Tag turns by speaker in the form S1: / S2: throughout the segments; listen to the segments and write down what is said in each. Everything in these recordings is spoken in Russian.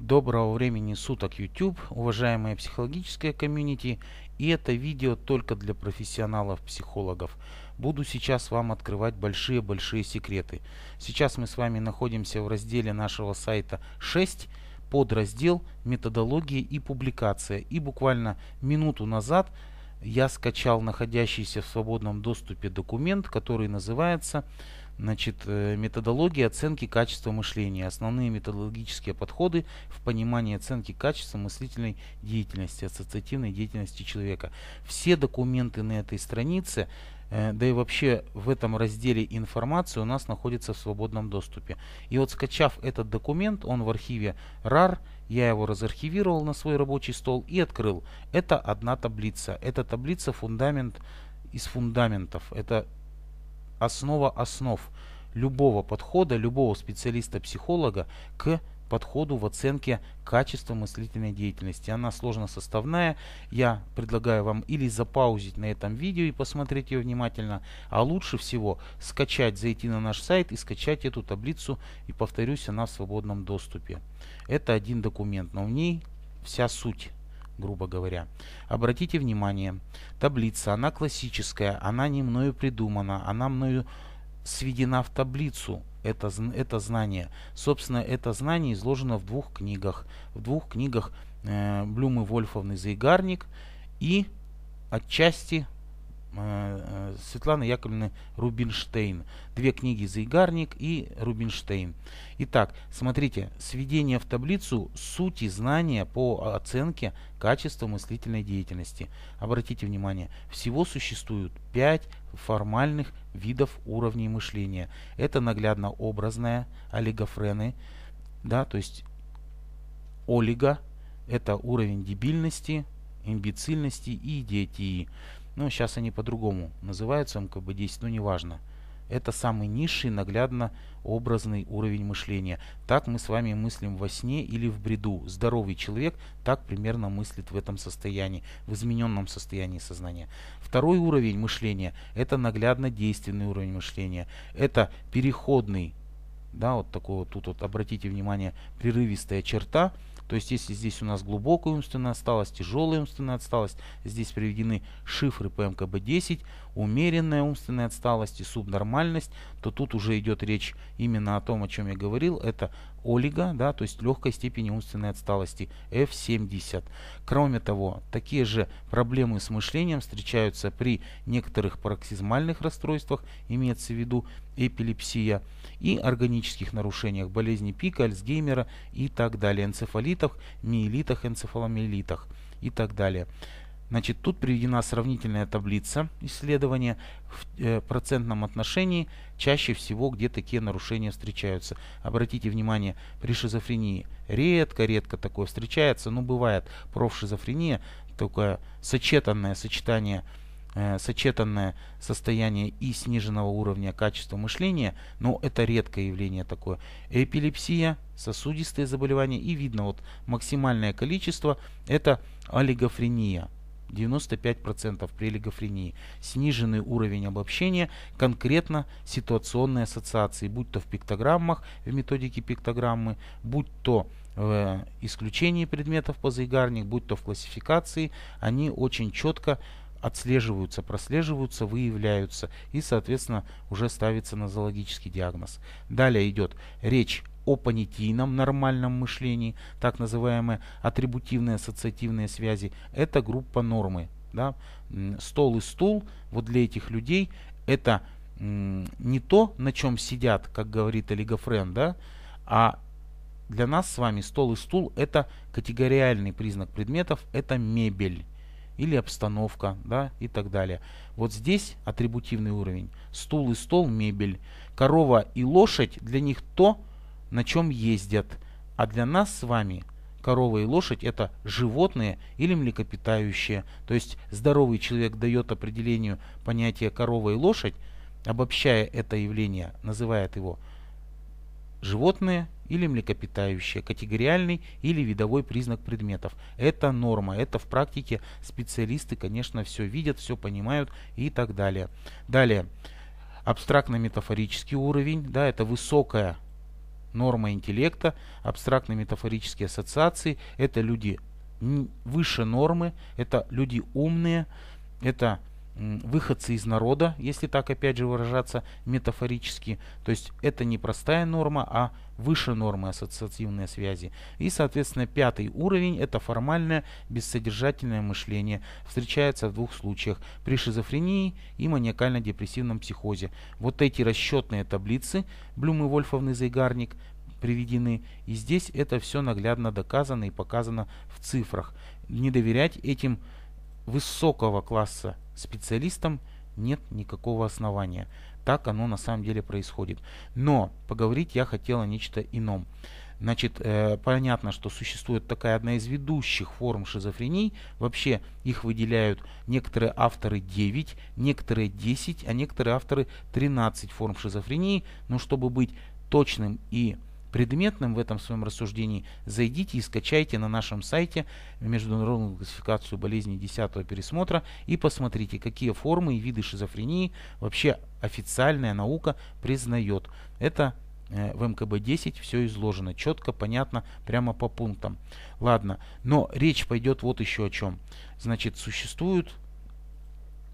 S1: Доброго времени суток YouTube, уважаемые психологическая комьюнити. И это видео только для профессионалов-психологов. Буду сейчас вам открывать большие-большие секреты. Сейчас мы с вами находимся в разделе нашего сайта 6, подраздел «Методология и публикация». И буквально минуту назад я скачал находящийся в свободном доступе документ, который называется Значит, э, методологии оценки качества мышления. Основные методологические подходы в понимании оценки качества мыслительной деятельности, ассоциативной деятельности человека. Все документы на этой странице, э, да и вообще в этом разделе информации у нас находится в свободном доступе. И вот скачав этот документ, он в архиве RAR, я его разархивировал на свой рабочий стол и открыл. Это одна таблица. Эта таблица фундамент из фундаментов. Это основа основ любого подхода, любого специалиста-психолога к подходу в оценке качества мыслительной деятельности. Она сложно составная. Я предлагаю вам или запаузить на этом видео и посмотреть ее внимательно, а лучше всего скачать, зайти на наш сайт и скачать эту таблицу. И повторюсь, она в свободном доступе. Это один документ, но в ней вся суть грубо говоря. Обратите внимание, таблица, она классическая, она не мною придумана, она мною сведена в таблицу, это, это знание. Собственно, это знание изложено в двух книгах. В двух книгах э, Блюмы Вольфовны «Заигарник» и отчасти Э, э, Светланы Яковлевны Рубинштейн. Две книги «Заигарник» и «Рубинштейн». Итак, смотрите, сведение в таблицу сути знания по оценке качества мыслительной деятельности. Обратите внимание, всего существует пять формальных видов уровней мышления. Это наглядно-образное, олигофрены, да, то есть олиго, это уровень дебильности, имбецильности и идиотии. Ну, сейчас они по-другому называются МКБ-10, но неважно. Это самый низший, наглядно образный уровень мышления. Так мы с вами мыслим во сне или в бреду. Здоровый человек так примерно мыслит в этом состоянии, в измененном состоянии сознания. Второй уровень мышления – это наглядно действенный уровень мышления. Это переходный, да, вот такой вот тут вот, обратите внимание, прерывистая черта – то есть, если здесь у нас глубокая умственная отсталость, тяжелая умственная отсталость, здесь приведены шифры по МКБ-10, умеренная умственная отсталость и субнормальность, то тут уже идет речь именно о том, о чем я говорил, это олига, да, то есть легкой степени умственной отсталости F70. Кроме того, такие же проблемы с мышлением встречаются при некоторых пароксизмальных расстройствах, имеется в виду эпилепсия, и органических нарушениях, болезни пика, Альцгеймера и так далее, энцефалитах, миелитах, энцефаломиелитах и так далее. Значит, тут приведена сравнительная таблица исследования в э, процентном отношении. Чаще всего, где такие нарушения встречаются. Обратите внимание, при шизофрении редко-редко такое встречается. Но бывает профшизофрения, такое сочетанное сочетание э, сочетанное состояние и сниженного уровня качества мышления, но это редкое явление такое. Эпилепсия, сосудистые заболевания и видно вот максимальное количество это олигофрения. 95% при олигофрении, сниженный уровень обобщения, конкретно ситуационной ассоциации, будь то в пиктограммах, в методике пиктограммы, будь то в э, исключении предметов по заигарник, будь то в классификации, они очень четко отслеживаются, прослеживаются, выявляются и, соответственно, уже ставится на диагноз. Далее идет речь о понятийном нормальном мышлении, так называемые атрибутивные ассоциативные связи, это группа нормы. Да? Стол и стул вот для этих людей это не то, на чем сидят, как говорит Олигофрен, да, а для нас с вами стол и стул это категориальный признак предметов, это мебель или обстановка, да, и так далее. Вот здесь атрибутивный уровень. Стул и стол, мебель. Корова и лошадь для них то, на чем ездят. А для нас с вами корова и лошадь – это животные или млекопитающие. То есть здоровый человек дает определению понятия корова и лошадь, обобщая это явление, называет его животные или млекопитающие, категориальный или видовой признак предметов. Это норма, это в практике специалисты, конечно, все видят, все понимают и так далее. Далее, абстрактно-метафорический уровень, да, это высокая норма интеллекта, абстрактные метафорические ассоциации. Это люди выше нормы, это люди умные, это выходцы из народа, если так опять же выражаться метафорически. То есть это не простая норма, а выше нормы ассоциативные связи. И, соответственно, пятый уровень – это формальное бессодержательное мышление. Встречается в двух случаях – при шизофрении и маниакально-депрессивном психозе. Вот эти расчетные таблицы блюмы Вольфовны Зайгарник приведены. И здесь это все наглядно доказано и показано в цифрах. Не доверять этим высокого класса специалистам нет никакого основания. Так оно на самом деле происходит. Но поговорить я хотела нечто ином. Значит, э, понятно, что существует такая одна из ведущих форм шизофрении. Вообще их выделяют некоторые авторы 9, некоторые 10, а некоторые авторы 13 форм шизофрении. Но чтобы быть точным и предметным в этом своем рассуждении, зайдите и скачайте на нашем сайте международную классификацию болезней 10 пересмотра и посмотрите, какие формы и виды шизофрении вообще официальная наука признает. Это э, в МКБ-10 все изложено четко, понятно, прямо по пунктам. Ладно, но речь пойдет вот еще о чем. Значит, существуют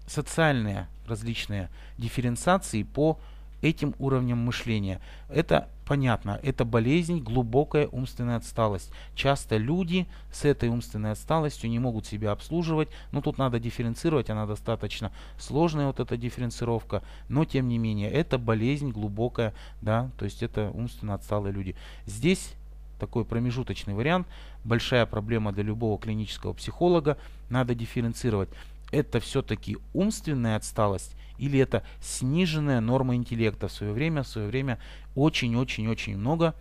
S1: социальные различные дифференциации по этим уровням мышления. Это понятно, это болезнь, глубокая умственная отсталость. Часто люди с этой умственной отсталостью не могут себя обслуживать, но тут надо дифференцировать, она достаточно сложная вот эта дифференцировка, но тем не менее, это болезнь глубокая, да, то есть это умственно отсталые люди. Здесь такой промежуточный вариант, большая проблема для любого клинического психолога, надо дифференцировать это все-таки умственная отсталость или это сниженная норма интеллекта. В свое время, в свое время очень-очень-очень много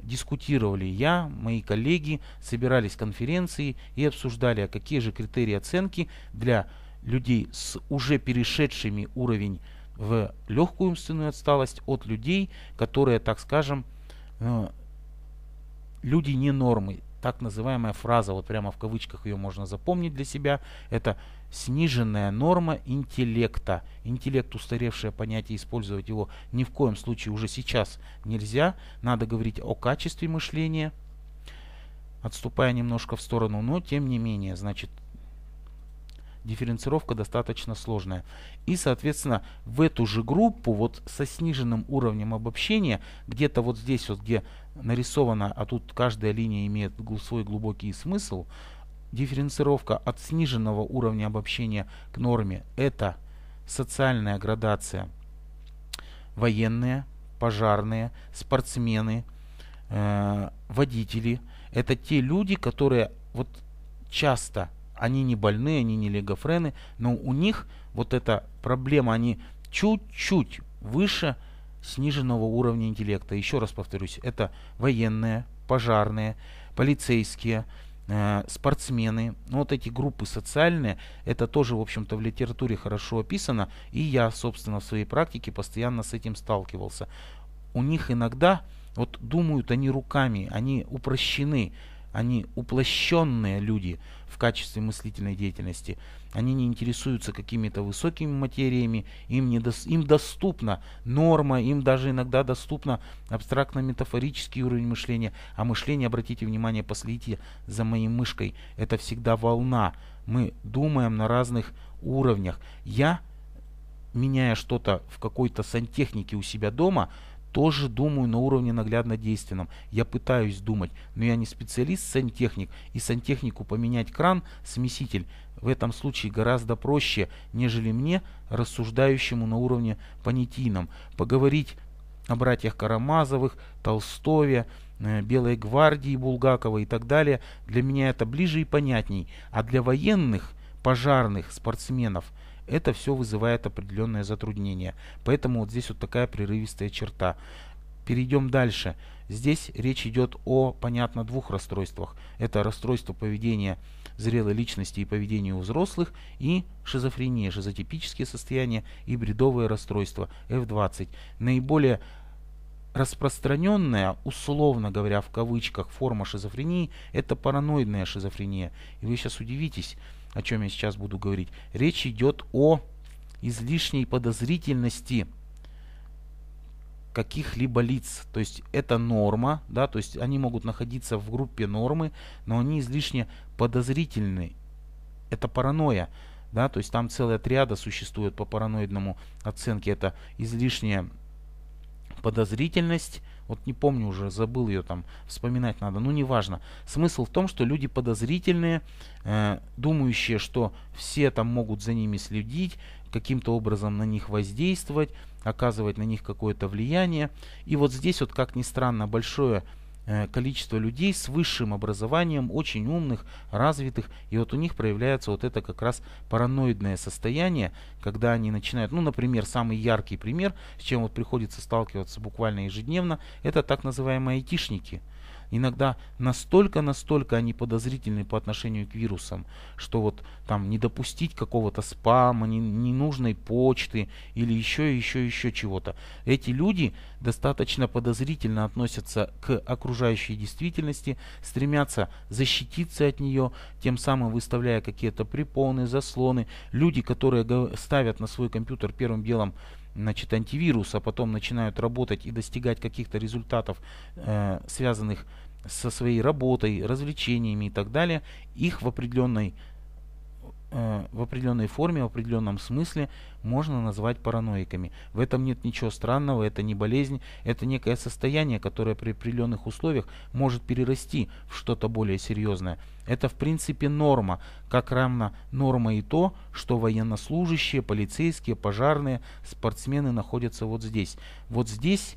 S1: дискутировали я, мои коллеги, собирались конференции и обсуждали, а какие же критерии оценки для людей с уже перешедшими уровень в легкую умственную отсталость от людей, которые, так скажем, э, люди не нормы, так называемая фраза, вот прямо в кавычках ее можно запомнить для себя, это сниженная норма интеллекта. Интеллект устаревшее понятие, использовать его ни в коем случае уже сейчас нельзя. Надо говорить о качестве мышления, отступая немножко в сторону, но тем не менее, значит, дифференцировка достаточно сложная. И, соответственно, в эту же группу, вот со сниженным уровнем обобщения, где-то вот здесь вот, где нарисовано, а тут каждая линия имеет свой глубокий смысл, дифференцировка от сниженного уровня обобщения к норме – это социальная градация. Военные, пожарные, спортсмены, э, водители – это те люди, которые вот часто – они не больные, они не легофрены, но у них вот эта проблема, они чуть-чуть выше сниженного уровня интеллекта. Еще раз повторюсь, это военные, пожарные, полицейские, э, спортсмены. Ну, вот эти группы социальные, это тоже, в общем-то, в литературе хорошо описано. И я, собственно, в своей практике постоянно с этим сталкивался. У них иногда, вот думают они руками, они упрощены. Они уплощенные люди в качестве мыслительной деятельности. Они не интересуются какими-то высокими материями, им, не до, им доступна норма, им даже иногда доступна абстрактно-метафорический уровень мышления. А мышление, обратите внимание, последите за моей мышкой, это всегда волна. Мы думаем на разных уровнях. Я, меняя что-то в какой-то сантехнике у себя дома, тоже думаю на уровне наглядно-действенном. Я пытаюсь думать, но я не специалист сантехник, и сантехнику поменять кран, смеситель, в этом случае гораздо проще, нежели мне, рассуждающему на уровне понятийном. Поговорить о братьях Карамазовых, Толстове, э, Белой гвардии Булгакова и так далее, для меня это ближе и понятней. А для военных, пожарных, спортсменов – это все вызывает определенное затруднение. Поэтому вот здесь вот такая прерывистая черта. Перейдем дальше. Здесь речь идет о, понятно, двух расстройствах. Это расстройство поведения зрелой личности и поведения у взрослых, и шизофрения, шизотипические состояния и бредовые расстройства F20. Наиболее распространенная, условно говоря, в кавычках, форма шизофрении – это параноидная шизофрения. И вы сейчас удивитесь – о чем я сейчас буду говорить. Речь идет о излишней подозрительности каких-либо лиц. То есть это норма, да, то есть они могут находиться в группе нормы, но они излишне подозрительны. Это паранойя, да, то есть там целая триада существует по параноидному оценке. Это излишняя подозрительность, вот не помню уже, забыл ее там, вспоминать надо, ну неважно. Смысл в том, что люди подозрительные, э, думающие, что все там могут за ними следить, каким-то образом на них воздействовать, оказывать на них какое-то влияние. И вот здесь вот, как ни странно, большое Э, количество людей с высшим образованием, очень умных, развитых, и вот у них проявляется вот это как раз параноидное состояние, когда они начинают, ну, например, самый яркий пример, с чем вот приходится сталкиваться буквально ежедневно, это так называемые айтишники. Иногда настолько-настолько они подозрительны по отношению к вирусам, что вот там не допустить какого-то спама, не, ненужной почты или еще, еще, еще чего-то. Эти люди достаточно подозрительно относятся к окружающей действительности, стремятся защититься от нее, тем самым выставляя какие-то препоны, заслоны. Люди, которые ставят на свой компьютер первым делом значит, антивирус, а потом начинают работать и достигать каких-то результатов, э, связанных со своей работой, развлечениями и так далее, их в определенной э, в определенной форме, в определенном смысле можно назвать параноиками. В этом нет ничего странного, это не болезнь, это некое состояние, которое при определенных условиях может перерасти в что-то более серьезное. Это в принципе норма, как равна норма и то, что военнослужащие, полицейские, пожарные, спортсмены находятся вот здесь. Вот здесь,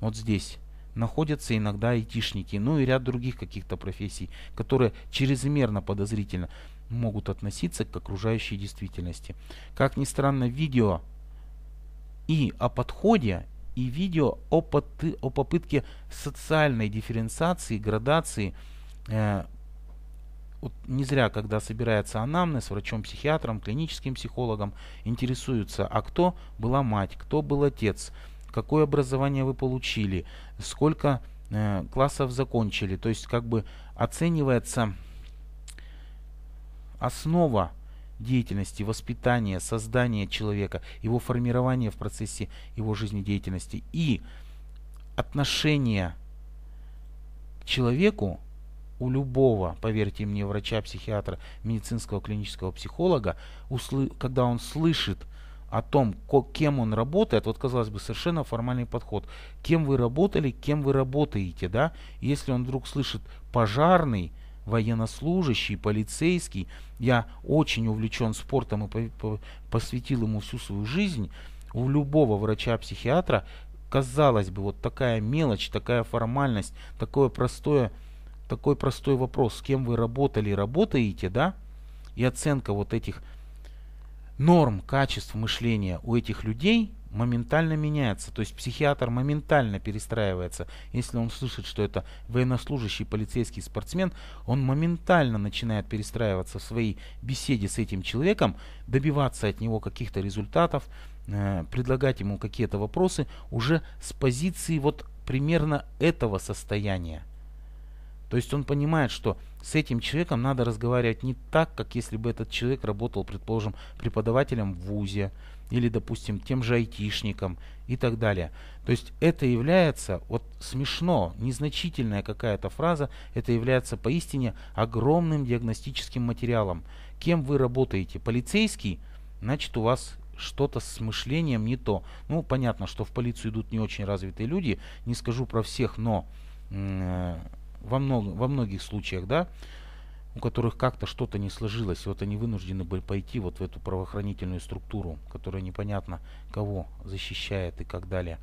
S1: вот здесь находятся иногда айтишники, ну и ряд других каких-то профессий, которые чрезмерно подозрительно могут относиться к окружающей действительности. Как ни странно, видео и о подходе, и видео о, под, о попытке социальной дифференциации, градации. Э, вот не зря, когда собирается анамнез, врачом-психиатром, клиническим психологом, интересуются, а кто была мать, кто был отец, какое образование вы получили, сколько э, классов закончили. То есть как бы оценивается основа деятельности, воспитания, создания человека, его формирования в процессе его жизнедеятельности и отношение к человеку у любого, поверьте мне, врача, психиатра, медицинского, клинического психолога, когда он слышит о том, кем он работает, вот, казалось бы, совершенно формальный подход. Кем вы работали, кем вы работаете, да? Если он вдруг слышит пожарный, военнослужащий, полицейский. Я очень увлечен спортом и посвятил ему всю свою жизнь. У любого врача-психиатра, казалось бы, вот такая мелочь, такая формальность, такое простое, такой простой вопрос, с кем вы работали, работаете, да? И оценка вот этих норм, качеств мышления у этих людей – моментально меняется, то есть психиатр моментально перестраивается. Если он слышит, что это военнослужащий, полицейский, спортсмен, он моментально начинает перестраиваться в своей беседе с этим человеком, добиваться от него каких-то результатов, э, предлагать ему какие-то вопросы уже с позиции вот примерно этого состояния. То есть он понимает, что с этим человеком надо разговаривать не так, как если бы этот человек работал, предположим, преподавателем в ВУЗе или, допустим, тем же айтишником и так далее. То есть это является, вот смешно, незначительная какая-то фраза, это является поистине огромным диагностическим материалом. Кем вы работаете? Полицейский? Значит, у вас что-то с мышлением не то. Ну, понятно, что в полицию идут не очень развитые люди, не скажу про всех, но э, во, много, во многих случаях, да, у которых как-то что-то не сложилось, вот они вынуждены были пойти вот в эту правоохранительную структуру, которая непонятно кого защищает и как далее,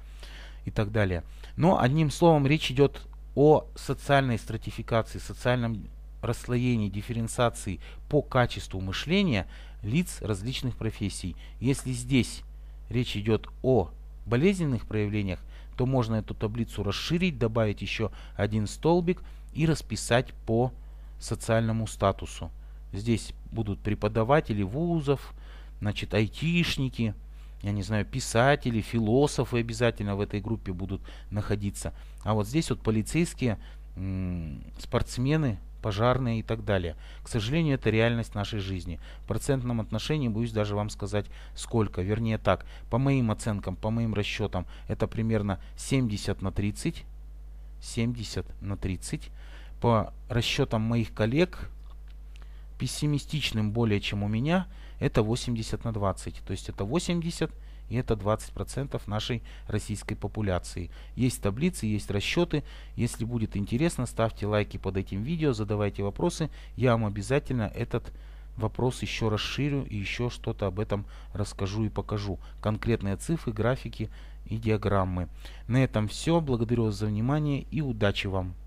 S1: и так далее. Но одним словом речь идет о социальной стратификации, социальном расслоении, дифференциации по качеству мышления лиц различных профессий. Если здесь речь идет о болезненных проявлениях, то можно эту таблицу расширить, добавить еще один столбик и расписать по социальному статусу. Здесь будут преподаватели вузов, значит, айтишники, я не знаю, писатели, философы обязательно в этой группе будут находиться. А вот здесь вот полицейские, спортсмены, пожарные и так далее. К сожалению, это реальность нашей жизни. В процентном отношении боюсь даже вам сказать сколько. Вернее так, по моим оценкам, по моим расчетам, это примерно 70 на 30. 70 на 30. По расчетам моих коллег, пессимистичным более чем у меня, это 80 на 20. То есть это 80 и это 20% нашей российской популяции. Есть таблицы, есть расчеты. Если будет интересно, ставьте лайки под этим видео, задавайте вопросы. Я вам обязательно этот вопрос еще расширю и еще что-то об этом расскажу и покажу. Конкретные цифры, графики и диаграммы. На этом все. Благодарю вас за внимание и удачи вам!